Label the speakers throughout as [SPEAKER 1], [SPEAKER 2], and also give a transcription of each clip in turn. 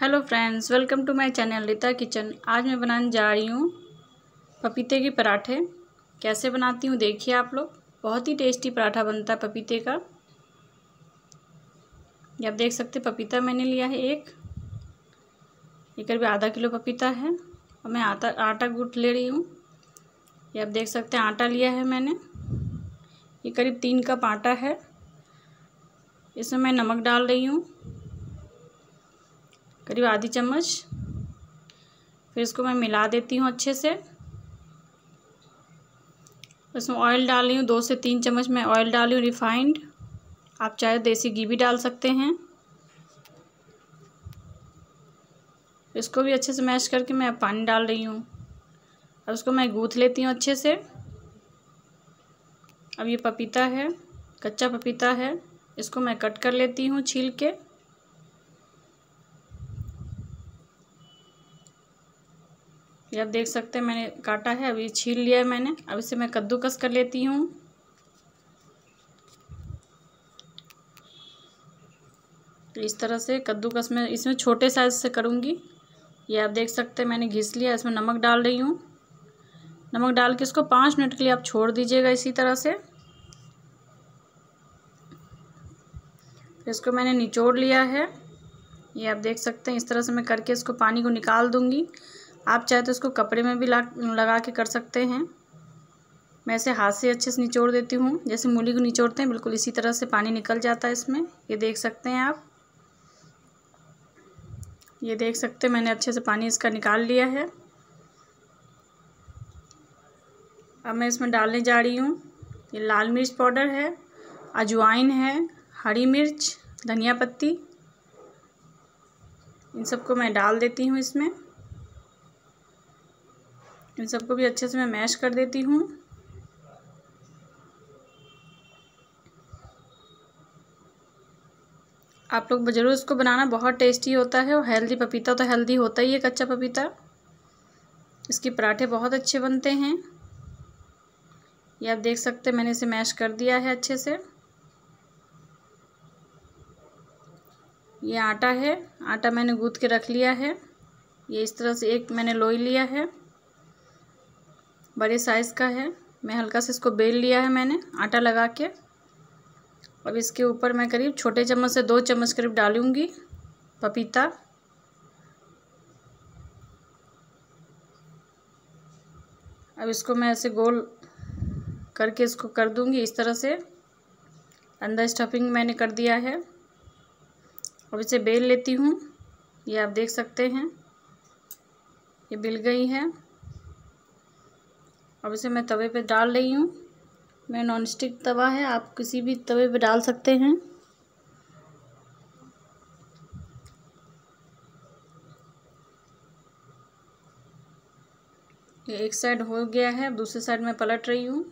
[SPEAKER 1] hello friends welcome to my channel Rita kitchen आज मैं बनाने जा रही हूँ पपीते के पराठे कैसे बनाती हूँ देखिए आप लोग बहुत ही टेस्टी पराठा बनता है पपीते का ये आप देख सकते पपीता मैंने लिया है एक ये करीब आधा किलो पपीता है और मैं आटा आटा गूट ले रही हूँ ये आप देख सकते हैं आटा लिया है मैंने ये करीब तीन कप आटा है इसमें मैं नमक डाल रही हूँ करीब आधी चम्मच फिर इसको मैं मिला देती हूँ अच्छे से इसमें ऑयल डाल रही हूँ दो से तीन चम्मच मैं ऑयल डाल रही हूँ रिफाइंड आप चाहे देसी घी भी डाल सकते हैं इसको भी अच्छे से मैश करके मैं पानी डाल रही हूँ अब इसको मैं गूँथ लेती हूँ अच्छे से अब ये पपीता है कच्चा पपीता है इसको मैं कट कर लेती हूँ छील के ये आप देख सकते हैं मैंने काटा है अभी छील लिया है मैंने अब इसे मैं कद्दूकस कर लेती हूँ इस तरह से कद्दूकस में इसमें छोटे साइज से करूँगी ये आप देख सकते हैं मैंने घिस लिया इसमें नमक डाल रही हूँ नमक डाल के इसको पाँच मिनट के लिए आप छोड़ दीजिएगा इसी तरह से इसको मैंने निचोड़ लिया है ये आप देख सकते हैं इस तरह से मैं करके इसको पानी को निकाल दूँगी आप चाहे तो इसको कपड़े में भी लगा के कर सकते हैं मैं इसे हाथ से अच्छे से निचोड़ देती हूँ जैसे मूली को निचोड़ते हैं बिल्कुल इसी तरह से पानी निकल जाता है इसमें ये देख सकते हैं आप ये देख सकते हैं मैंने अच्छे से पानी इसका निकाल लिया है अब मैं इसमें डालने जा रही हूँ ये लाल मिर्च पाउडर है अजवाइन है हरी मिर्च धनिया पत्ती इन सबको मैं डाल देती हूँ इसमें इन सबको भी अच्छे से मैं मैश कर देती हूँ आप लोग ज़रूर इसको बनाना बहुत टेस्टी होता है और हेल्दी पपीता तो हेल्दी होता ही है कच्चा पपीता इसके पराठे बहुत अच्छे बनते हैं ये आप देख सकते हैं मैंने इसे मैश कर दिया है अच्छे से ये आटा है आटा मैंने गूँथ के रख लिया है ये इस तरह से एक मैंने लोई लिया है बड़े साइज़ का है मैं हल्का से इसको बेल लिया है मैंने आटा लगा के अब इसके ऊपर मैं करीब छोटे चम्मच से दो चम्मच करीब डालूँगी पपीता अब इसको मैं ऐसे गोल करके इसको कर दूँगी इस तरह से अंदर स्टफिंग मैंने कर दिया है अब इसे बेल लेती हूँ ये आप देख सकते हैं ये बिल गई है अब इसे मैं तवे पे डाल रही हूँ मैं नॉन स्टिक तवा है आप किसी भी तवे पे डाल सकते हैं ये एक साइड हो गया है दूसरी साइड में पलट रही हूँ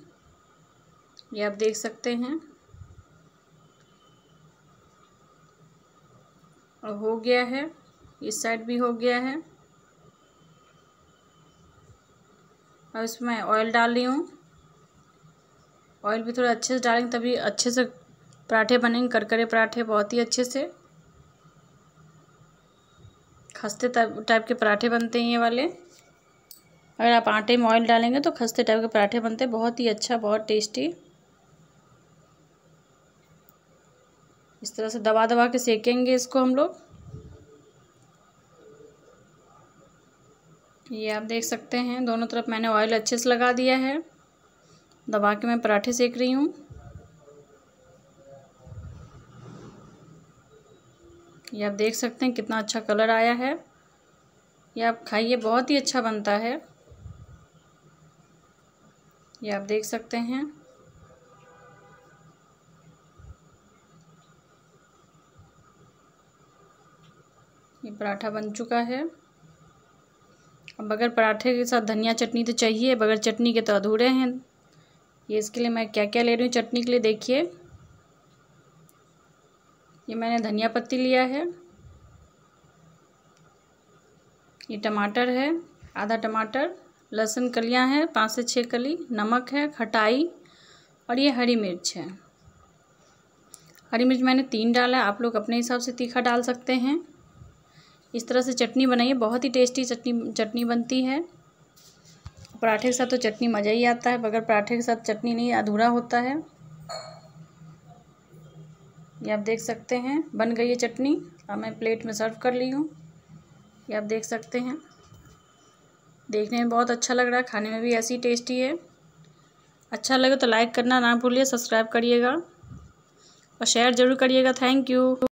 [SPEAKER 1] ये आप देख सकते हैं और हो गया है इस साइड भी हो गया है अब इसमें ऑयल डाल रही हूँ ऑयल भी थोड़ा अच्छे से डालेंगे तभी अच्छे से पराठे बनेंगे करकरे पराठे बहुत ही अच्छे से खस्ते टाइप के पराठे बनते हैं ये वाले अगर आप आटे में ऑयल डालेंगे तो खस्ते टाइप के पराठे बनते हैं बहुत ही अच्छा बहुत टेस्टी इस तरह से दबा दबा के सेकेंगे इसको हम लोग ये आप देख सकते हैं दोनों तरफ मैंने ऑयल अच्छे से लगा दिया है दबा के मैं पराठे सेक रही हूँ ये आप देख सकते हैं कितना अच्छा कलर आया है ये आप खाइए बहुत ही अच्छा बनता है ये आप देख सकते हैं ये पराठा बन चुका है अब बगैर पराठे के साथ धनिया चटनी तो चाहिए बगैर चटनी के तो अधूरे हैं ये इसके लिए मैं क्या क्या ले रही हूँ चटनी के लिए देखिए ये मैंने धनिया पत्ती लिया है ये टमाटर है आधा टमाटर लहसुन कलियाँ हैं पाँच से छः कली नमक है खटाई और ये हरी मिर्च है हरी मिर्च मैंने तीन डाला है आप लोग अपने हिसाब से तीखा डाल सकते हैं इस तरह से चटनी बनाइए बहुत ही टेस्टी चटनी चटनी बनती है पराठे के साथ तो चटनी मज़ा ही आता है मगर पराठे के साथ चटनी नहीं अधूरा होता है ये आप देख सकते हैं बन गई है चटनी अब मैं प्लेट में सर्व कर ली हूँ ये आप देख सकते हैं देखने में बहुत अच्छा लग रहा है खाने में भी ऐसी टेस्टी है अच्छा लगे तो लाइक करना ना भूलिए सब्सक्राइब करिएगा और शेयर ज़रूर करिएगा थैंक यू